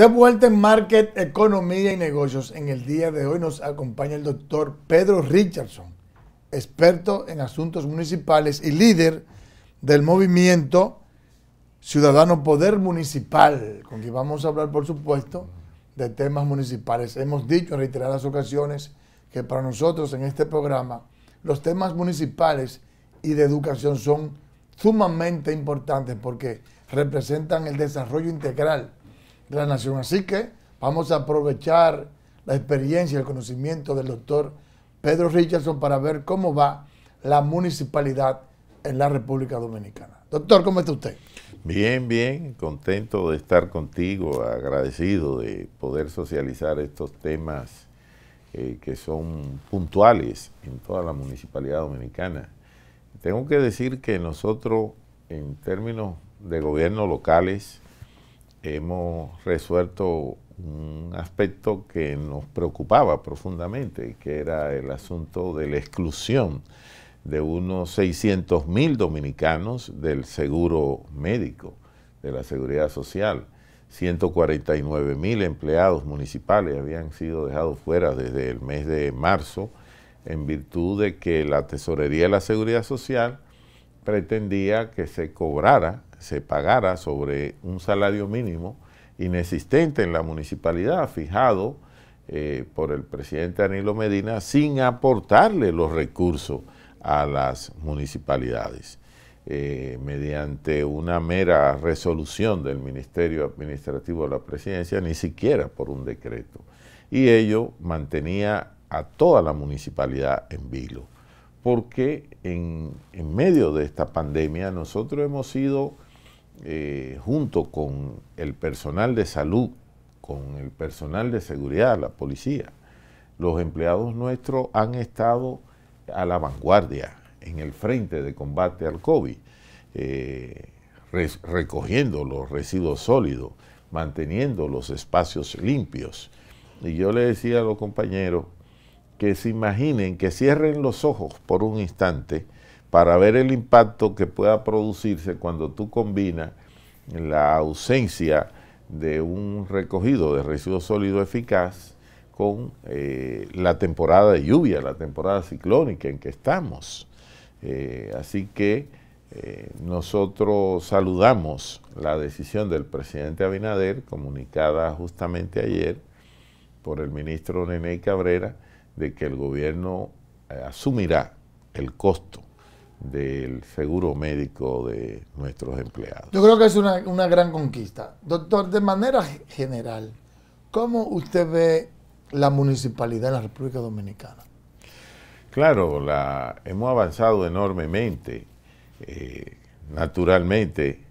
De vuelta en Market, Economía y Negocios, en el día de hoy nos acompaña el doctor Pedro Richardson, experto en asuntos municipales y líder del movimiento Ciudadano Poder Municipal, con quien vamos a hablar, por supuesto, de temas municipales. Hemos dicho en reiteradas ocasiones que para nosotros en este programa los temas municipales y de educación son sumamente importantes porque representan el desarrollo integral la nación. Así que vamos a aprovechar la experiencia y el conocimiento del doctor Pedro Richardson para ver cómo va la municipalidad en la República Dominicana. Doctor, ¿cómo está usted? Bien, bien, contento de estar contigo, agradecido de poder socializar estos temas eh, que son puntuales en toda la municipalidad dominicana. Tengo que decir que nosotros, en términos de gobiernos locales, hemos resuelto un aspecto que nos preocupaba profundamente, que era el asunto de la exclusión de unos 600.000 dominicanos del seguro médico, de la seguridad social. 149 mil empleados municipales habían sido dejados fuera desde el mes de marzo en virtud de que la Tesorería de la Seguridad Social pretendía que se cobrara, se pagara sobre un salario mínimo inexistente en la municipalidad, fijado eh, por el presidente Danilo Medina, sin aportarle los recursos a las municipalidades. Eh, mediante una mera resolución del Ministerio Administrativo de la Presidencia, ni siquiera por un decreto. Y ello mantenía a toda la municipalidad en vilo porque en, medio de esta pandemia nosotros hemos ido eh, junto con el personal de salud, con el personal de seguridad, la policía, los empleados nuestros han estado a la vanguardia, en el frente de combate al COVID, eh, recogiendo los residuos sólidos, manteniendo los espacios limpios. Y yo le decía a los compañeros que se imaginen, que cierren los ojos por un instante para ver el impacto que pueda producirse cuando tú combinas la ausencia de un recogido de residuos sólidos eficaz con eh, la temporada de lluvia, la temporada ciclónica en que estamos. Eh, así que eh, nosotros saludamos la decisión del presidente Abinader, comunicada justamente ayer por el ministro Nené Cabrera, de que el gobierno eh, asumirá el costo del seguro médico de nuestros empleados. Yo creo que es una, gran conquista. Doctor, de manera general, ¿cómo usted ve la municipalidad de la República Dominicana? Claro, la, hemos avanzado enormemente. Eh, naturalmente,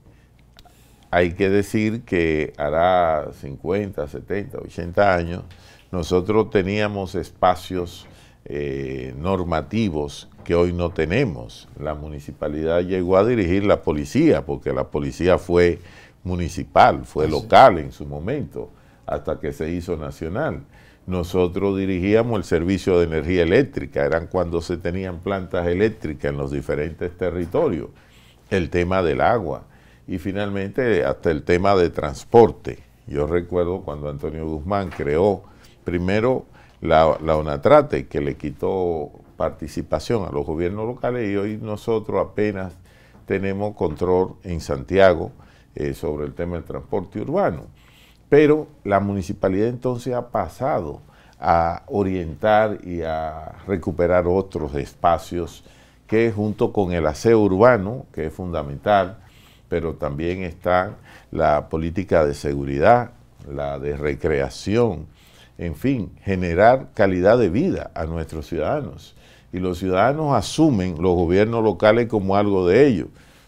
hay que decir que hará 50, 70, 80 años nosotros teníamos espacios eh, normativos que hoy no tenemos. La municipalidad llegó a dirigir la policía, porque la policía fue municipal, fue local en su momento, hasta que se hizo nacional. Nosotros dirigíamos el servicio de energía eléctrica, eran cuando se tenían plantas eléctricas en los diferentes territorios, el tema del agua y finalmente hasta el tema de transporte. Yo recuerdo cuando Antonio Guzmán creó Primero, la, Onatrate, que le quitó participación a los gobiernos locales y hoy nosotros apenas tenemos control en Santiago eh, sobre el tema del transporte urbano. Pero la municipalidad entonces ha pasado a orientar y a recuperar otros espacios que junto con el aseo urbano, que es fundamental, pero también está la política de seguridad, la de recreación, en fin, generar calidad de vida a nuestros ciudadanos. Y los ciudadanos asumen los gobiernos locales como algo de ellos.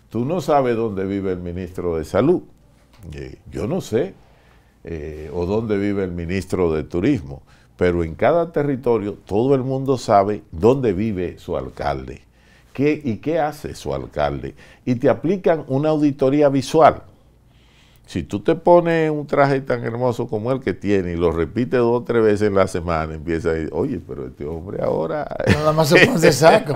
Tú no sabes dónde vive el ministro de Salud. Eh, yo no sé. Eh, o dónde vive el ministro de Turismo. Pero en cada territorio todo el mundo sabe dónde vive su alcalde. ¿Qué, y qué hace su alcalde. Y te aplican una auditoría visual si tú te pones un traje tan hermoso como el que tiene y lo repites dos o tres veces en la semana, empieza a decir, oye, pero este hombre ahora... Nada más se pone saco.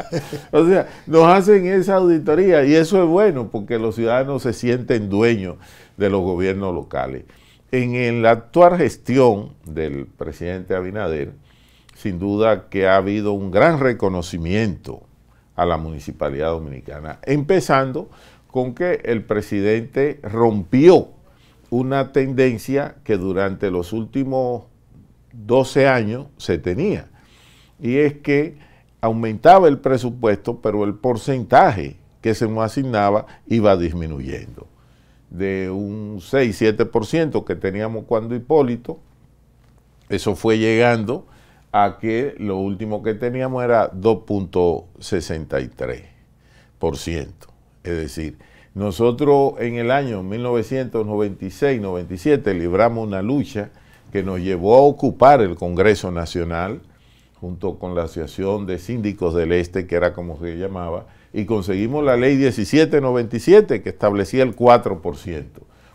o sea, nos hacen esa auditoría y eso es bueno porque los ciudadanos se sienten dueños de los gobiernos locales. en la actual gestión del presidente Abinader, sin duda que ha habido un gran reconocimiento a la municipalidad dominicana, empezando con que el presidente rompió una tendencia que durante los últimos 12 años se tenía. Y es que aumentaba el presupuesto, pero el porcentaje que se nos asignaba iba disminuyendo. De un 6-7% que teníamos cuando Hipólito, eso fue llegando a que lo último que teníamos era 2.63%. Es decir, nosotros en el año 1996-97 libramos una lucha que nos llevó a ocupar el Congreso Nacional junto con la Asociación de Síndicos del Este, que era como se llamaba, y conseguimos la ley 1797 que establecía el 4%.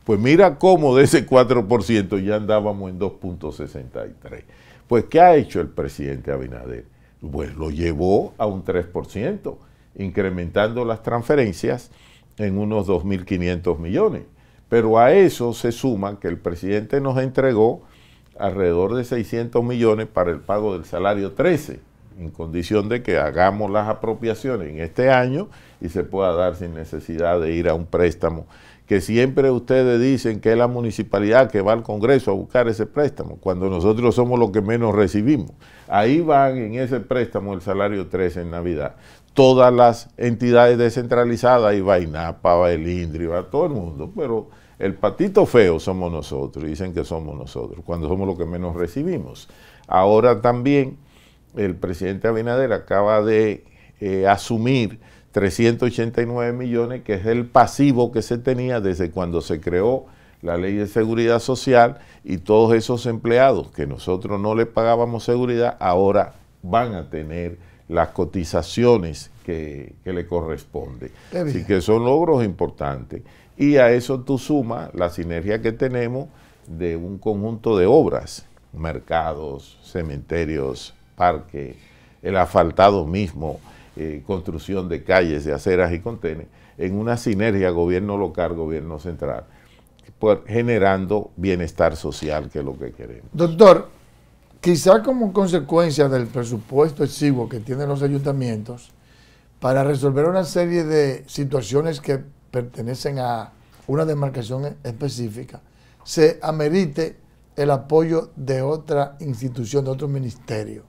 Pues mira cómo de ese 4% ya andábamos en 2.63. Pues ¿qué ha hecho el presidente Abinader? Pues lo llevó a un 3% incrementando las transferencias en unos 2.500 millones. Pero a eso se suma que el presidente nos entregó alrededor de 600 millones para el pago del salario 13, en condición de que hagamos las apropiaciones en este año y se pueda dar sin necesidad de ir a un préstamo que siempre ustedes dicen que es la municipalidad que va al Congreso a buscar ese préstamo, cuando nosotros somos los que menos recibimos. Ahí van en ese préstamo el salario 13 en Navidad. Todas las entidades descentralizadas, ahí va INAPA, va el INDRI, va todo el mundo, pero el patito feo somos nosotros, dicen que somos nosotros, cuando somos los que menos recibimos. Ahora también el presidente Abinader acaba de eh, asumir 389 millones, que es el pasivo que se tenía desde cuando se creó la ley de seguridad social y todos esos empleados que nosotros no les pagábamos seguridad, ahora van a tener las cotizaciones que, que le corresponde. Así que son logros importantes. Y a eso tú sumas la sinergia que tenemos de un conjunto de obras, mercados, cementerios, parques, el asfaltado mismo, eh, construcción de calles, de aceras y contenes, en una sinergia gobierno local, gobierno central, pues, generando bienestar social, que es lo que queremos. Doctor, quizá como consecuencia del presupuesto exiguo que tienen los ayuntamientos, para resolver una serie de situaciones que pertenecen a una demarcación específica, se amerite el apoyo de otra institución, de otro ministerio.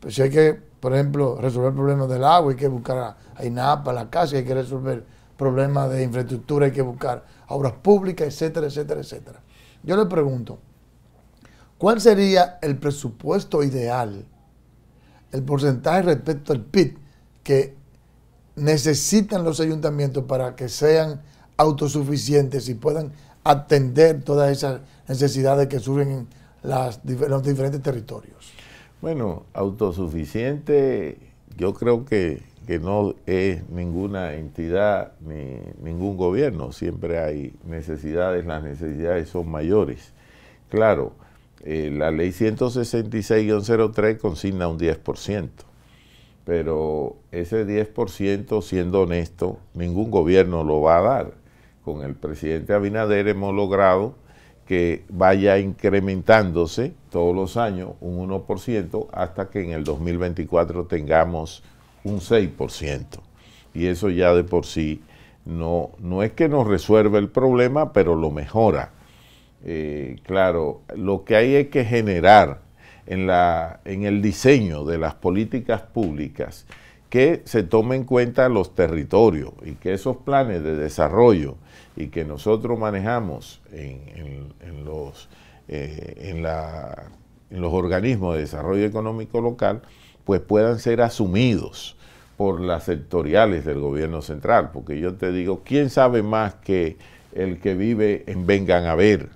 Pues hay que por ejemplo, resolver problemas del agua, hay que buscar a, INAPA, la casa, hay que resolver problemas de infraestructura, hay que buscar obras públicas, etcétera, etcétera, etcétera. Yo le pregunto, ¿cuál sería el presupuesto ideal, el porcentaje respecto al PIB que necesitan los ayuntamientos para que sean autosuficientes y puedan atender todas esas necesidades que surgen en los diferentes territorios? Bueno, autosuficiente, yo creo que, no es ninguna entidad ni ningún gobierno, siempre hay necesidades, las necesidades son mayores. Claro, eh, la ley 166-03 consigna un 10%, pero ese 10%, siendo honesto, ningún gobierno lo va a dar. Con el presidente Abinader hemos logrado que vaya incrementándose todos los años un 1% hasta que en el 2024 tengamos un 6%. Y eso ya de por sí no, no es que nos resuelva el problema, pero lo mejora. Eh, claro, lo que hay es que generar en, la, en el diseño de las políticas públicas que se tomen en cuenta los territorios y que esos planes de desarrollo y que nosotros manejamos en, los, eh, en, la, en los organismos de desarrollo económico local, pues puedan ser asumidos por las sectoriales del gobierno central, porque yo te digo, ¿quién sabe más que el que vive en Vengan a Ver?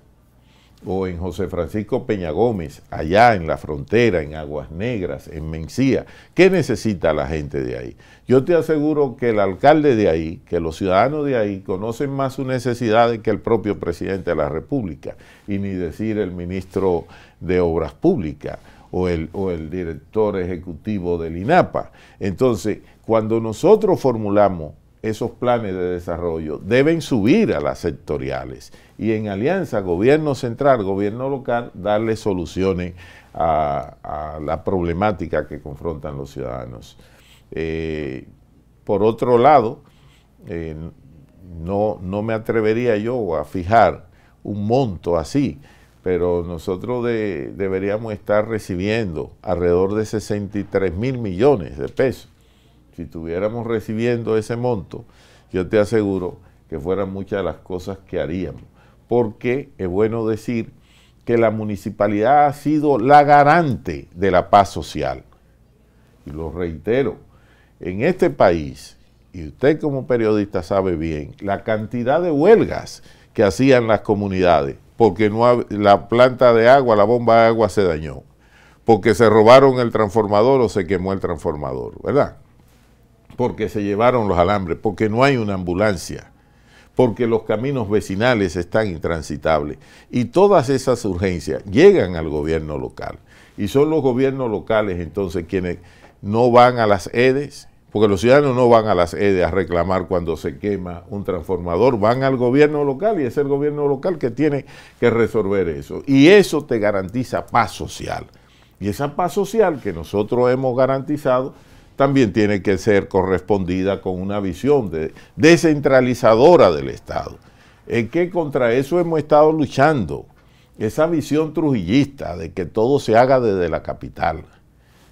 o en José Francisco Peña Gómez, allá en la frontera, en Aguas Negras, en Mencía. ¿Qué necesita la gente de ahí? Yo te aseguro que el alcalde de ahí, que los ciudadanos de ahí, conocen más sus necesidades que el propio presidente de la República, y ni decir el ministro de Obras Públicas o el, o el director ejecutivo del INAPA. Entonces, cuando nosotros formulamos esos planes de desarrollo deben subir a las sectoriales y en alianza gobierno central, gobierno local, darle soluciones a, la problemática que confrontan los ciudadanos. Eh, por otro lado, eh, no, no me atrevería yo a fijar un monto así, pero nosotros deberíamos estar recibiendo alrededor de 63 mil millones de pesos si estuviéramos recibiendo ese monto, yo te aseguro que fueran muchas de las cosas que haríamos. Porque es bueno decir que la municipalidad ha sido la garante de la paz social. Y lo reitero, en este país, y usted como periodista sabe bien, la cantidad de huelgas que hacían las comunidades, porque la planta de agua, la bomba de agua se dañó, porque se robaron el transformador o se quemó el transformador, ¿verdad? porque se llevaron los alambres, porque no hay una ambulancia, porque los caminos vecinales están intransitables. Y todas esas urgencias llegan al gobierno local. Y son los gobiernos locales entonces quienes no van a las EDES, porque los ciudadanos no van a las EDES a reclamar cuando se quema un transformador, van al gobierno local y es el gobierno local que tiene que resolver eso. Y eso te garantiza paz social. Y esa paz social que nosotros hemos garantizado también tiene que ser correspondida con una visión descentralizadora del Estado. Es que contra eso hemos estado luchando, esa visión trujillista de que todo se haga desde la capital,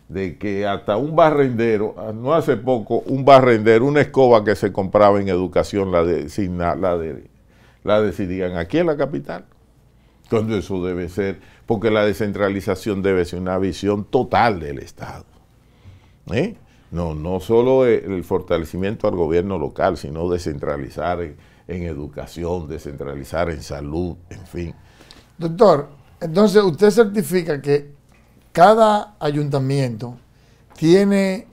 de que hasta un barrendero, ah, no hace poco, un barrendero, una escoba que se compraba en educación, la, de, la, la decidían aquí en la capital. Cuando eso debe ser, porque la descentralización debe ser una visión total del Estado. ¿Eh? No, no solo el fortalecimiento al gobierno local, sino descentralizar en, educación, descentralizar en salud, en fin. Doctor, entonces usted certifica que cada ayuntamiento tiene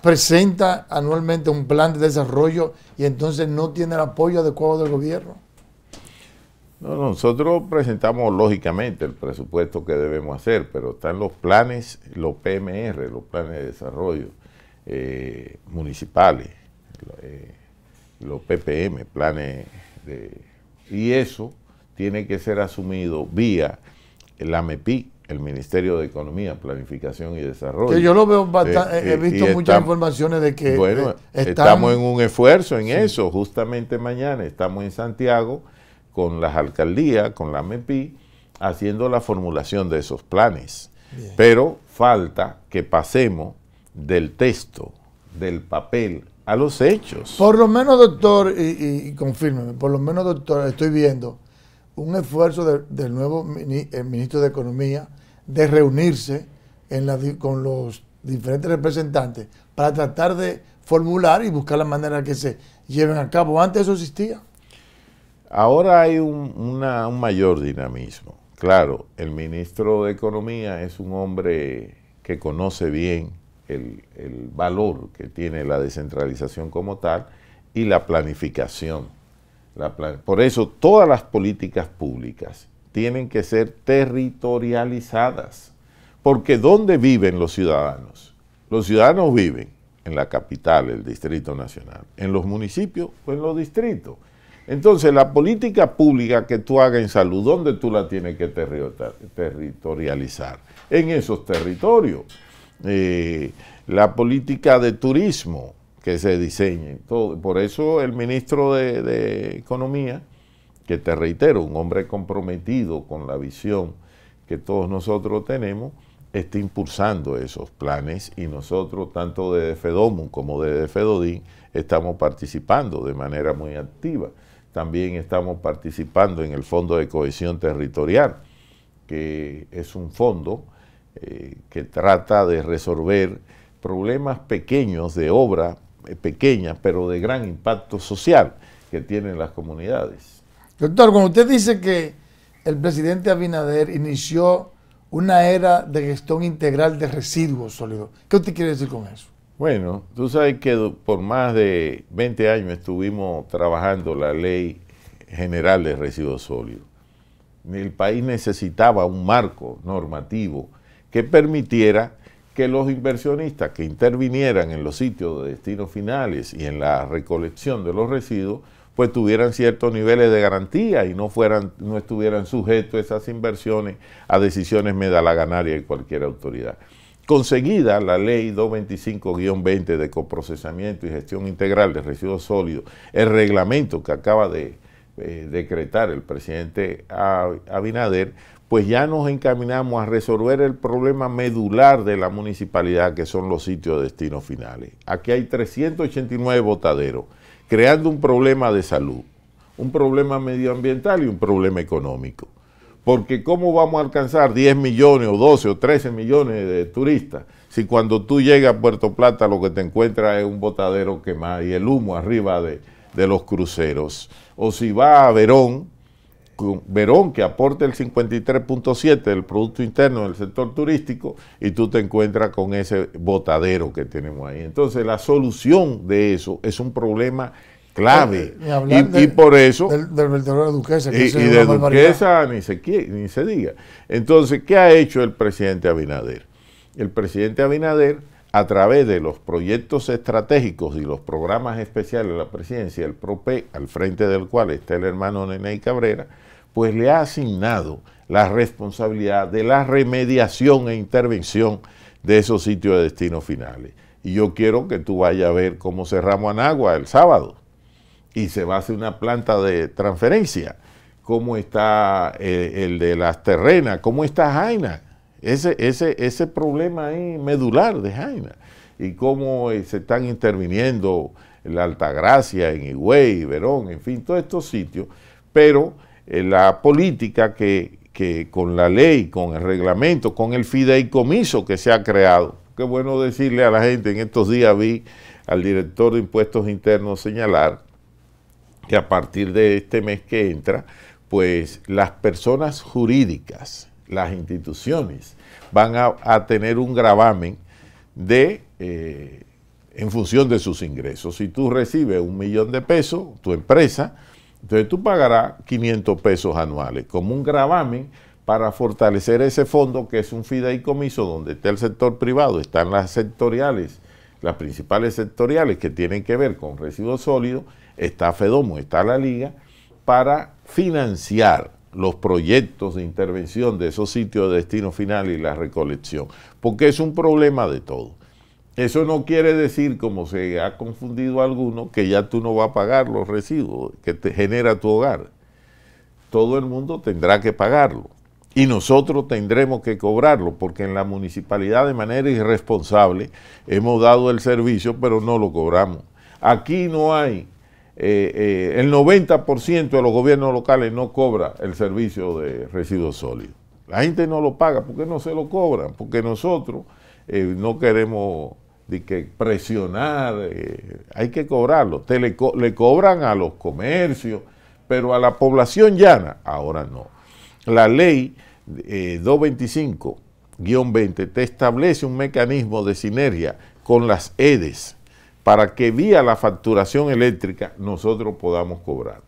presenta anualmente un plan de desarrollo y entonces no tiene el apoyo adecuado del gobierno? No, nosotros presentamos lógicamente el presupuesto que debemos hacer, pero están los planes, los PMR, los planes de desarrollo. Eh, municipales, los eh, PPM, planes de... Y eso tiene que ser asumido vía la MEPI, el Ministerio de Economía, Planificación y Desarrollo. yo lo veo eh, he visto muchas informaciones de que... estamos en un esfuerzo en eso. Justamente mañana estamos en Santiago con las alcaldías, con la MEPI, haciendo la formulación de esos planes. Pero falta que pasemos del texto, del papel, a los hechos. Por lo menos, doctor, y, y, confírmeme, por lo menos, doctor, estoy viendo un esfuerzo del nuevo ministro de Economía de reunirse en la, con los diferentes representantes para tratar de formular y buscar la manera que se lleven a cabo. Antes eso existía. Ahora hay un, un mayor dinamismo. Claro, el ministro de Economía es un hombre que conoce bien el, valor que tiene la descentralización como tal y la planificación. Por eso todas las políticas públicas tienen que ser territorializadas, porque ¿dónde viven los ciudadanos? Los ciudadanos viven en la capital, el Distrito Nacional, en los municipios o en los distritos. Entonces, la política pública que tú hagas en salud, ¿dónde tú la tienes que territorializar? En esos territorios la política de turismo que se diseñe. Por eso el ministro de, Economía, que te reitero, un hombre comprometido con la visión que todos nosotros tenemos, está impulsando esos planes y nosotros, tanto de FEDOMU como de FEDODIN, estamos participando de manera muy activa. También estamos participando en el Fondo de Cohesión Territorial, que es un fondo eh, que trata de resolver problemas pequeños de obra eh, pequeñas, pequeña, pero de gran impacto social que tienen las comunidades. Doctor, cuando usted dice que el presidente Abinader inició una era de gestión integral de residuos sólidos, ¿qué usted quiere decir con eso? Bueno, tú sabes que por más de 20 años estuvimos trabajando la ley general de residuos sólidos. El país necesitaba un marco normativo que permitiera que los inversionistas que intervinieran en los sitios de destino finales y en la recolección de los residuos, pues tuvieran ciertos niveles de garantía y no, fueran, no estuvieran sujetos esas inversiones a decisiones medalaganarias de cualquier autoridad. Conseguida la ley 225-20 de coprocesamiento y gestión integral de residuos sólidos, el reglamento que acaba de eh, decretar el presidente Abinader, pues ya nos encaminamos a resolver el problema medular de la municipalidad, que son los sitios de destino finales. Aquí hay 389 botaderos, creando un problema de salud, un problema medioambiental y un problema económico. Porque ¿cómo vamos a alcanzar 10 millones o 12 o 13 millones de turistas si cuando tú llegas a Puerto Plata lo que te encuentras es un botadero quemado y el humo arriba de, de los cruceros? O si vas a Verón, Verón que aporte el 53.7 del Producto Interno del sector turístico y tú te encuentras con ese botadero que tenemos ahí. Entonces la solución de eso es un problema clave. Eh, eh, y, por eso... Del, del de Duquesa. Que y, de Duquesa ni se, ni se diga. Entonces, ¿qué ha hecho el presidente Abinader? El presidente Abinader a través de los proyectos estratégicos y los programas especiales de la presidencia, el PROPE, al frente del cual está el hermano Nenei Cabrera, pues le ha asignado la responsabilidad de la remediación e intervención de esos sitios de destino finales. Y yo quiero que tú vayas a ver cómo cerramos Anagua el sábado y se va a hacer una planta de transferencia, cómo está el, eh, el de las terrenas, cómo está Jaina, ese, ese, problema ahí medular de Jaina y cómo eh, se están interviniendo en la Altagracia, en Higüey, Verón, en fin, todos estos sitios, pero eh, la política que, que con la ley, con el reglamento, con el fideicomiso que se ha creado, qué bueno decirle a la gente, en estos días vi al director de impuestos internos señalar que a partir de este mes que entra, pues las personas jurídicas, las instituciones van a, tener un gravamen de, eh, en función de sus ingresos. Si tú recibes un millón de pesos, tu empresa, entonces tú pagarás 500 pesos anuales como un gravamen para fortalecer ese fondo que es un fideicomiso donde está el sector privado, están las sectoriales, las principales sectoriales que tienen que ver con residuos sólidos, está FEDOMO, está la liga, para financiar los proyectos de intervención de esos sitios de destino final y la recolección, porque es un problema de todo. Eso no quiere decir, como se ha confundido alguno, que ya tú no vas a pagar los residuos que te genera tu hogar. Todo el mundo tendrá que pagarlo y nosotros tendremos que cobrarlo, porque en la municipalidad de manera irresponsable hemos dado el servicio, pero no lo cobramos. Aquí no hay eh, eh, el 90% de los gobiernos locales no cobra el servicio de residuos sólidos. La gente no lo paga, porque no se lo cobran? Porque nosotros eh, no queremos que presionar, hay que cobrarlo. le, cobran a los comercios, pero a la población llana, ahora no. La ley 225-20 te establece un mecanismo de sinergia con las EDES, para que vía la facturación eléctrica nosotros podamos cobrar.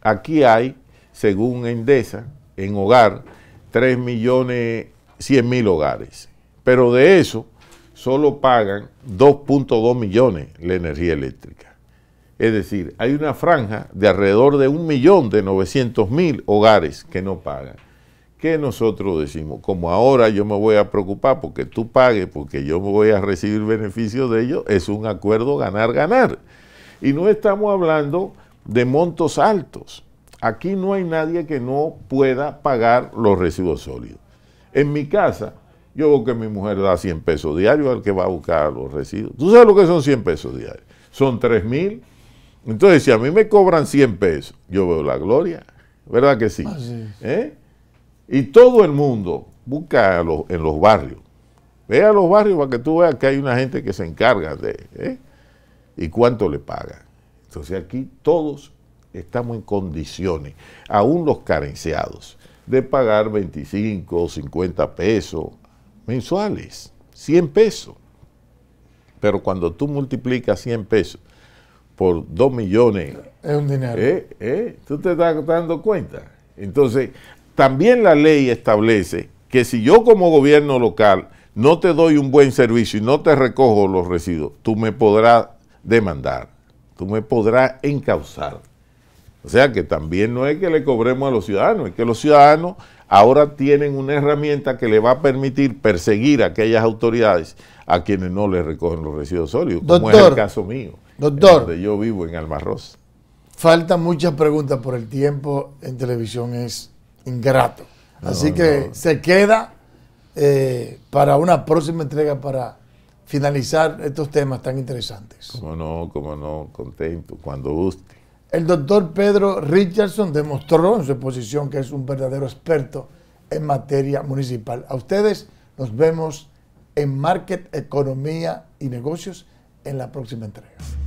Aquí hay, según Endesa, en hogar, 3 millones 100 mil hogares. Pero de eso solo pagan 2.2 millones la energía eléctrica. Es decir, hay una franja de alrededor de millón de mil hogares que no pagan. ¿Qué nosotros decimos, como ahora yo me voy a preocupar porque tú pagues, porque yo me voy a recibir beneficio de ello, es un acuerdo ganar-ganar. Y no estamos hablando de montos altos. Aquí no hay nadie que no pueda pagar los residuos sólidos. En mi casa, yo veo que mi mujer da 100 pesos diarios al que va a buscar los residuos. ¿Tú sabes lo que son 100 pesos diarios? Son 3 mil. Entonces, si a mí me cobran 100 pesos, yo veo la gloria. ¿Verdad que sí? ¿Eh? Y todo el mundo busca en los barrios. Ve a los barrios para que tú veas que hay una gente que se encarga de... ¿eh? ¿Y cuánto le pagan? Entonces aquí todos estamos en condiciones, aún los carenciados, de pagar 25 o 50 pesos mensuales, 100 pesos. Pero cuando tú multiplicas 100 pesos por 2 millones... Es un dinero. ¿eh? ¿Eh? ¿Tú te estás dando cuenta? Entonces, también la ley establece que si yo como gobierno local no te doy un buen servicio y no te recojo los residuos, tú me podrás demandar, tú me podrás encauzar. O sea que también no es que le cobremos a los ciudadanos, es que los ciudadanos ahora tienen una herramienta que le va a permitir perseguir a aquellas autoridades a quienes no les recogen los residuos sólidos, como es el caso mío, doctor, donde yo vivo en Almarrosa. Faltan muchas preguntas por el tiempo en televisión es ingrato. Así que se queda eh, para una próxima entrega para finalizar estos temas tan interesantes. Como no, como no, contento, cuando guste. El doctor Pedro Richardson demostró en su exposición que es un verdadero experto en materia municipal. A ustedes nos vemos en Market, Economía y Negocios en la próxima entrega.